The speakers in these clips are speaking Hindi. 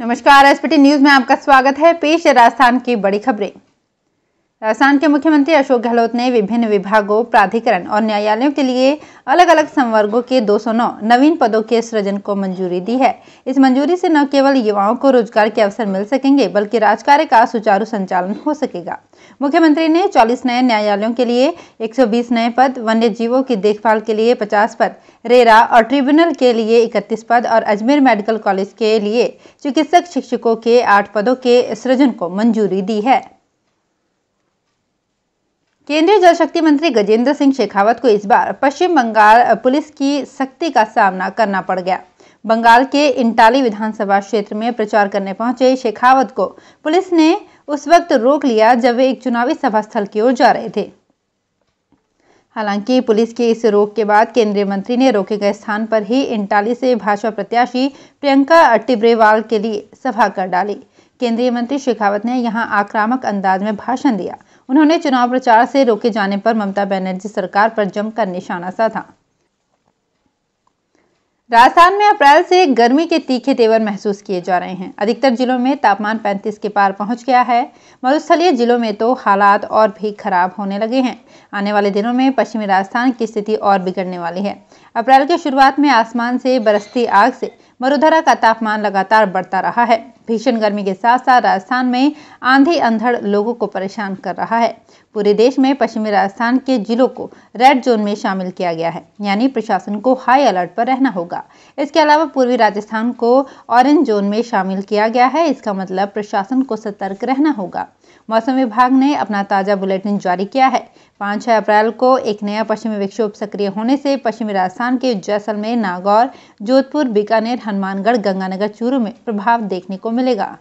नमस्कार एसपीटी न्यूज में आपका स्वागत है पेश राजस्थान की बड़ी खबरें राजस्थान के मुख्यमंत्री अशोक गहलोत ने विभिन्न विभागों प्राधिकरण और न्यायालयों के लिए अलग अलग संवर्गों के 209 नवीन पदों के सृजन को मंजूरी दी है इस मंजूरी से न केवल युवाओं को रोजगार के अवसर मिल सकेंगे बल्कि राजकार्य का सुचारू संचालन हो सकेगा मुख्यमंत्री ने 40 नए न्यायालयों के लिए 120 नए पद वन्य जीवों की देखभाल के लिए 50 पद रेरा और ट्रिब्यूनल के लिए 31 पद और अजमेर मेडिकल कॉलेज के लिए चिकित्सक शिक्षकों के आठ पदों के सृजन को मंजूरी दी है केंद्रीय जल शक्ति मंत्री गजेंद्र सिंह शेखावत को इस बार पश्चिम बंगाल पुलिस की सख्ती का सामना करना पड़ गया बंगाल के इंटाली विधानसभा क्षेत्र में प्रचार करने पहुंचे शेखावत को पुलिस ने उस वक्त रोक लिया जब वे एक चुनावी सभा स्थल की ओर जा रहे थे हालांकि पुलिस के इस रोक के बाद केंद्रीय मंत्री ने रोके गए स्थान पर ही इंटाली से भाजपा प्रत्याशी प्रियंका टिब्रेवाल के लिए सभा कर डाली केंद्रीय मंत्री शेखावत ने यहां आक्रामक अंदाज में भाषण दिया उन्होंने चुनाव प्रचार से रोके जाने पर ममता बनर्जी सरकार पर जमकर निशाना साधा राजस्थान में अप्रैल से गर्मी के तीखे तेवर महसूस किए जा रहे हैं अधिकतर जिलों में तापमान 35 के पार पहुंच गया है मरुस्थलीय जिलों में तो हालात और भी खराब होने लगे हैं आने वाले दिनों में पश्चिमी राजस्थान की स्थिति और बिगड़ने वाली है अप्रैल की शुरुआत में आसमान से बरसती आग से मरुधरा का तापमान लगातार बढ़ता रहा है भीषण गर्मी के साथ साथ राजस्थान में आंधी अंधड़ लोगों को परेशान कर रहा है पूरे देश में पश्चिमी राजस्थान के जिलों को रेड जोन में शामिल किया गया है यानी प्रशासन को हाई अलर्ट पर रहना होगा इसके अलावा पूर्वी राजस्थान को ऑरेंज जोन में शामिल किया गया है इसका मतलब प्रशासन को सतर्क रहना होगा मौसम विभाग ने अपना ताज़ा बुलेटिन जारी किया है पाँच छः अप्रैल को एक नया पश्चिमी विक्षोभ सक्रिय होने से पश्चिमी राजस्थान के जैसलमेर नागौर जोधपुर बीकानेर हनुमानगढ़ गंगानगर चूरू में प्रभाव देखने को मिलेगा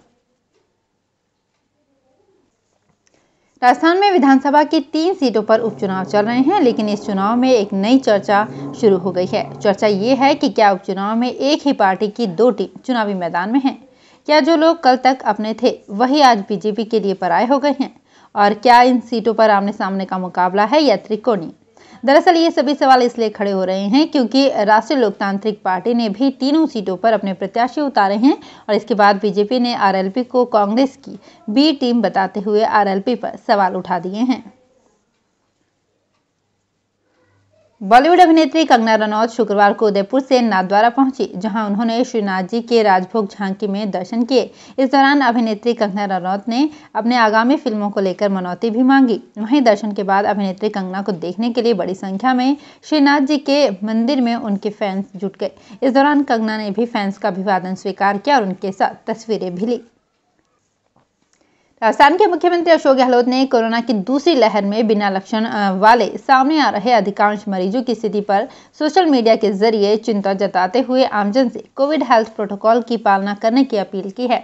राजस्थान में विधानसभा की तीन सीटों पर उपचुनाव चल रहे हैं लेकिन इस चुनाव में एक नई चर्चा शुरू हो गई है चर्चा ये है कि क्या उपचुनाव में एक ही पार्टी की दो टीम चुनावी मैदान में हैं क्या जो लोग कल तक अपने थे वही आज बीजेपी के लिए पराये हो गए हैं और क्या इन सीटों पर आमने सामने का मुकाबला है या त्रिकोणी दरअसल ये सभी सवाल इसलिए खड़े हो रहे हैं क्योंकि राष्ट्रीय लोकतांत्रिक पार्टी ने भी तीनों सीटों पर अपने प्रत्याशी उतारे हैं और इसके बाद बीजेपी ने आरएलपी को कांग्रेस की बी टीम बताते हुए आरएलपी पर सवाल उठा दिए हैं बॉलीवुड अभिनेत्री कंगना रनौत शुक्रवार को उदयपुर से नाथद्वारा पहुंची जहां उन्होंने श्रीनाथ जी के राजभोग झांकी में दर्शन किए इस दौरान अभिनेत्री कंगना रनौत ने अपने आगामी फिल्मों को लेकर मनौती भी मांगी वहीं दर्शन के बाद अभिनेत्री कंगना को देखने के लिए बड़ी संख्या में श्रीनाथ जी के मंदिर में उनके फैंस जुट गए इस दौरान कंगना ने भी फैंस का अभिवादन स्वीकार किया और उनके साथ तस्वीरें भी ली राजस्थान के मुख्यमंत्री अशोक गहलोत ने कोरोना की दूसरी लहर में बिना लक्षण वाले सामने आ रहे अधिकांश मरीजों की स्थिति पर सोशल मीडिया के जरिए चिंता जताते हुए आमजन से कोविड हेल्थ प्रोटोकॉल की पालना करने की अपील की है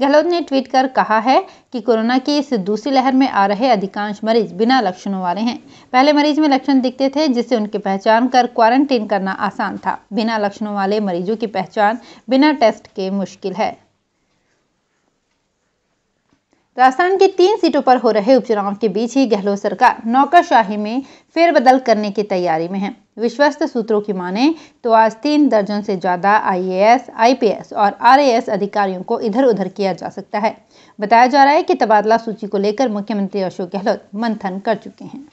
गहलोत ने ट्वीट कर कहा है कि कोरोना की इस दूसरी लहर में आ रहे अधिकांश मरीज बिना लक्षणों वाले हैं पहले मरीज में लक्षण दिखते थे जिससे उनकी पहचान कर क्वारंटीन करना आसान था बिना लक्षणों वाले मरीजों की पहचान बिना टेस्ट के मुश्किल है राजस्थान की तीन सीटों पर हो रहे उपचुनाव के बीच ही गहलोत सरकार नौकरशाही में फेरबदल करने की तैयारी में है विश्वस्त सूत्रों की माने तो आज तीन दर्जन से ज़्यादा आईएएस, आईपीएस और आरएएस अधिकारियों को इधर उधर किया जा सकता है बताया जा रहा है कि तबादला सूची को लेकर मुख्यमंत्री अशोक गहलोत मंथन कर चुके हैं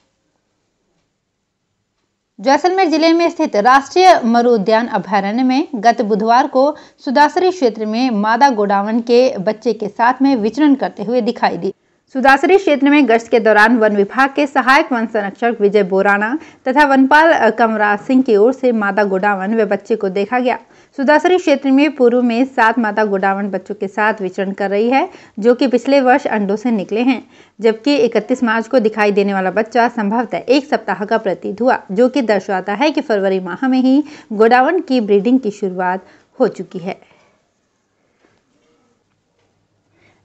जैसलमेर जिले में स्थित राष्ट्रीय मरुद्यान अभ्यारण्य में गत बुधवार को सुदासरी क्षेत्र में मादा गोडावन के बच्चे के साथ में विचरण करते हुए दिखाई दी सुदासरी क्षेत्र में गश्त के दौरान वन विभाग के सहायक वन संरक्षक विजय बोराना तथा वनपाल कमराज सिंह की ओर से मादा गोडावन व बच्चे को देखा गया सुदासरी क्षेत्र में पूर्व में सात माता गोडावन बच्चों के साथ विचरण कर रही है जो कि पिछले वर्ष अंडों से निकले हैं जबकि 31 मार्च को दिखाई देने वाला बच्चा संभवतः एक सप्ताह का प्रतीत हुआ जो कि दर्शाता है कि फरवरी माह में ही गोडावन की ब्रीडिंग की शुरुआत हो चुकी है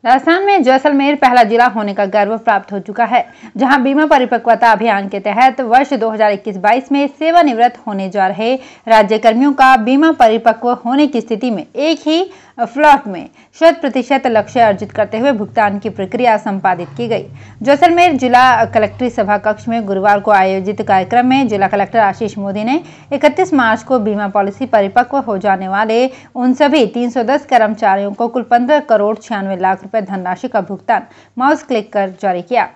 राजस्थान में जैसलमेर पहला जिला होने का गर्व प्राप्त हो चुका है जहां बीमा परिपक्वता अभियान के तहत वर्ष 2021-22 में सेवानिवृत्त होने जा रहे राज्य कर्मियों का बीमा परिपक्व होने की स्थिति में एक ही फ्लॉट में शत प्रतिशत लक्ष्य अर्जित करते हुए भुगतान की प्रक्रिया संपादित की गई जैसलमेर जिला कलेक्ट्री सभा कक्ष में गुरुवार को आयोजित कार्यक्रम में जिला कलेक्टर आशीष मोदी ने 31 मार्च को बीमा पॉलिसी परिपक्व हो जाने वाले उन सभी 310 कर्मचारियों को कुल 15 करोड़ छियानवे लाख रुपये धनराशि का भुगतान माउस क्लिक कर जारी किया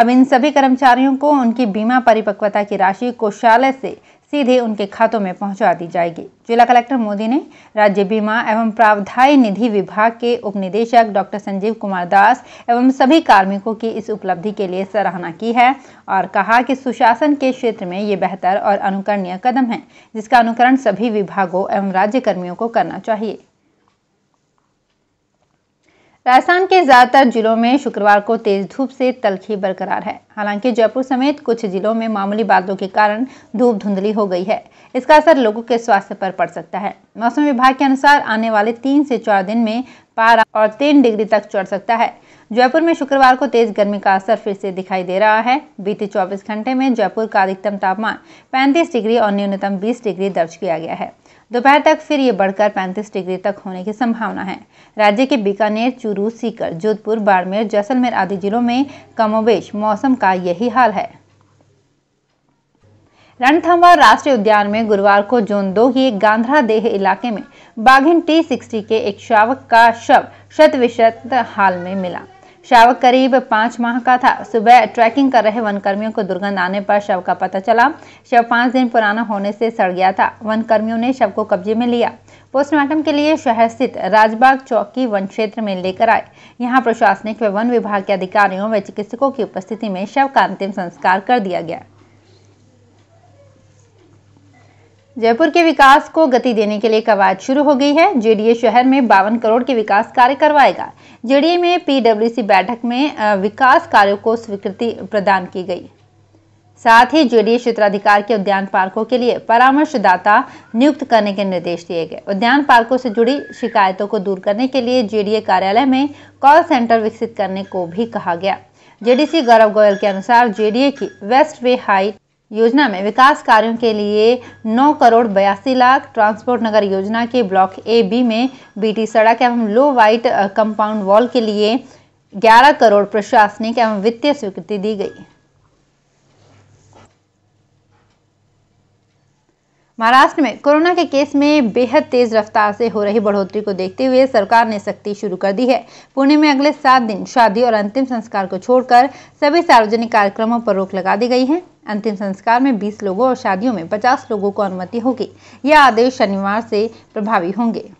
अब इन सभी कर्मचारियों को उनकी बीमा परिपक्वता की राशि कोषालय से सीधे उनके खातों में पहुंचा दी जाएगी जिला कलेक्टर मोदी ने राज्य बीमा एवं प्रावधायी निधि विभाग के उपनिदेशक डॉक्टर संजीव कुमार दास एवं सभी कार्मिकों की इस उपलब्धि के लिए सराहना की है और कहा कि सुशासन के क्षेत्र में ये बेहतर और अनुकरणीय कदम है जिसका अनुकरण सभी विभागों एवं राज्य कर्मियों को करना चाहिए राजस्थान के ज़्यादातर जिलों में शुक्रवार को तेज़ धूप से तलखी बरकरार है हालांकि जयपुर समेत कुछ जिलों में मामूली बादलों के कारण धूप धुंधली हो गई है इसका असर लोगों के स्वास्थ्य पर पड़ सकता है मौसम विभाग के अनुसार आने वाले तीन से चार दिन में पारा और तीन डिग्री तक चढ़ सकता है जयपुर में शुक्रवार को तेज गर्मी का असर फिर से दिखाई दे रहा है बीते 24 घंटे में जयपुर का अधिकतम तापमान 35 डिग्री और न्यूनतम 20 डिग्री दर्ज किया गया है दोपहर तक फिर ये बढ़कर 35 डिग्री तक होने की संभावना है राज्य के बीकानेर चूरू सीकर जोधपुर बाड़मेर जैसलमेर आदि जिलों में कमोबेश मौसम का यही हाल है रणथम्बा राष्ट्रीय उद्यान में गुरुवार को जोन दो के गांधरा देह इलाके में बाघिन टी सिक्सटी के एक शावक का शव शत विशत हाल में मिला शव करीब पांच माह का था सुबह ट्रैकिंग कर रहे वन कर्मियों को दुर्गंध आने पर शव का पता चला शव पांच दिन पुराना होने से सड़ गया था वन कर्मियों ने शव को कब्जे में लिया पोस्टमार्टम के लिए शहर स्थित राजबाग चौकी वन क्षेत्र में लेकर आए यहाँ प्रशासनिक व वन विभाग के अधिकारियों व चिकित्सकों की उपस्थिति में शव का अंतिम संस्कार कर दिया गया जयपुर के विकास को गति देने के लिए कवायद शुरू हो गई है जेडीए शहर में बावन करोड़ के विकास कार्य करवाएगा जेडीए में पीडब्ल्यूसी बैठक में विकास कार्यों को स्वीकृति प्रदान की गई साथ ही जेडीए क्षेत्राधिकार के उद्यान पार्कों के लिए परामर्शदाता नियुक्त करने के निर्देश दिए गए उद्यान पार्कों से जुड़ी शिकायतों को दूर करने के लिए जेडीए कार्यालय में कॉल सेंटर विकसित करने को भी कहा गया जेडीसी गौरव गोयल के अनुसार जेडीए की वेस्ट वे हाइट योजना में विकास कार्यों के लिए नौ करोड़ बयासी लाख ट्रांसपोर्ट नगर योजना के ब्लॉक ए बी में बीटी सड़क एवं लो वाइट कंपाउंड वॉल के लिए 11 करोड़ प्रशासनिक एवं वित्तीय स्वीकृति दी गई महाराष्ट्र में कोरोना के केस में बेहद तेज रफ्तार से हो रही बढ़ोतरी को देखते हुए सरकार ने सख्ती शुरू कर दी है पुणे में अगले सात दिन शादी और अंतिम संस्कार को छोड़कर सभी सार्वजनिक कार्यक्रमों पर रोक लगा दी गई है अंतिम संस्कार में 20 लोगों और शादियों में 50 लोगों को अनुमति होगी यह आदेश शनिवार से प्रभावी होंगे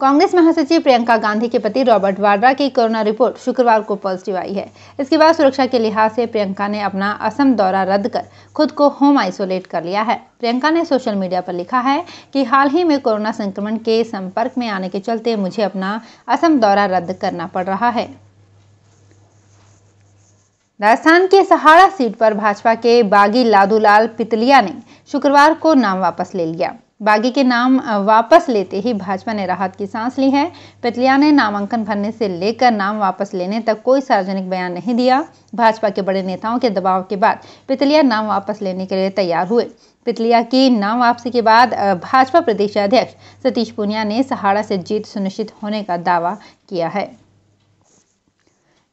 कांग्रेस महासचिव प्रियंका गांधी के पति रॉबर्ट वाड्रा की कोरोना रिपोर्ट शुक्रवार को पॉजिटिव आई है इसके बाद सुरक्षा के लिहाज से प्रियंका ने अपना असम दौरा रद्द कर खुद को होम आइसोलेट कर लिया है प्रियंका ने सोशल मीडिया पर लिखा है कि हाल ही में कोरोना संक्रमण के संपर्क में आने के चलते मुझे अपना असम दौरा रद्द करना पड़ रहा है राजस्थान के सहाड़ा सीट पर भाजपा के बागी लादूलाल पितलिया ने शुक्रवार को नाम वापस ले लिया बागी के नाम वापस लेते ही भाजपा ने राहत की सांस ली है पितलिया ने नामांकन भरने से लेकर नाम वापस लेने तक कोई सार्वजनिक बयान नहीं दिया भाजपा के बड़े नेताओं के दबाव के बाद पितलिया नाम वापस लेने के लिए तैयार हुए पितलिया की नाम वापसी के बाद भाजपा प्रदेश अध्यक्ष सतीश पुनिया ने सहाड़ा से जीत सुनिश्चित होने का दावा किया है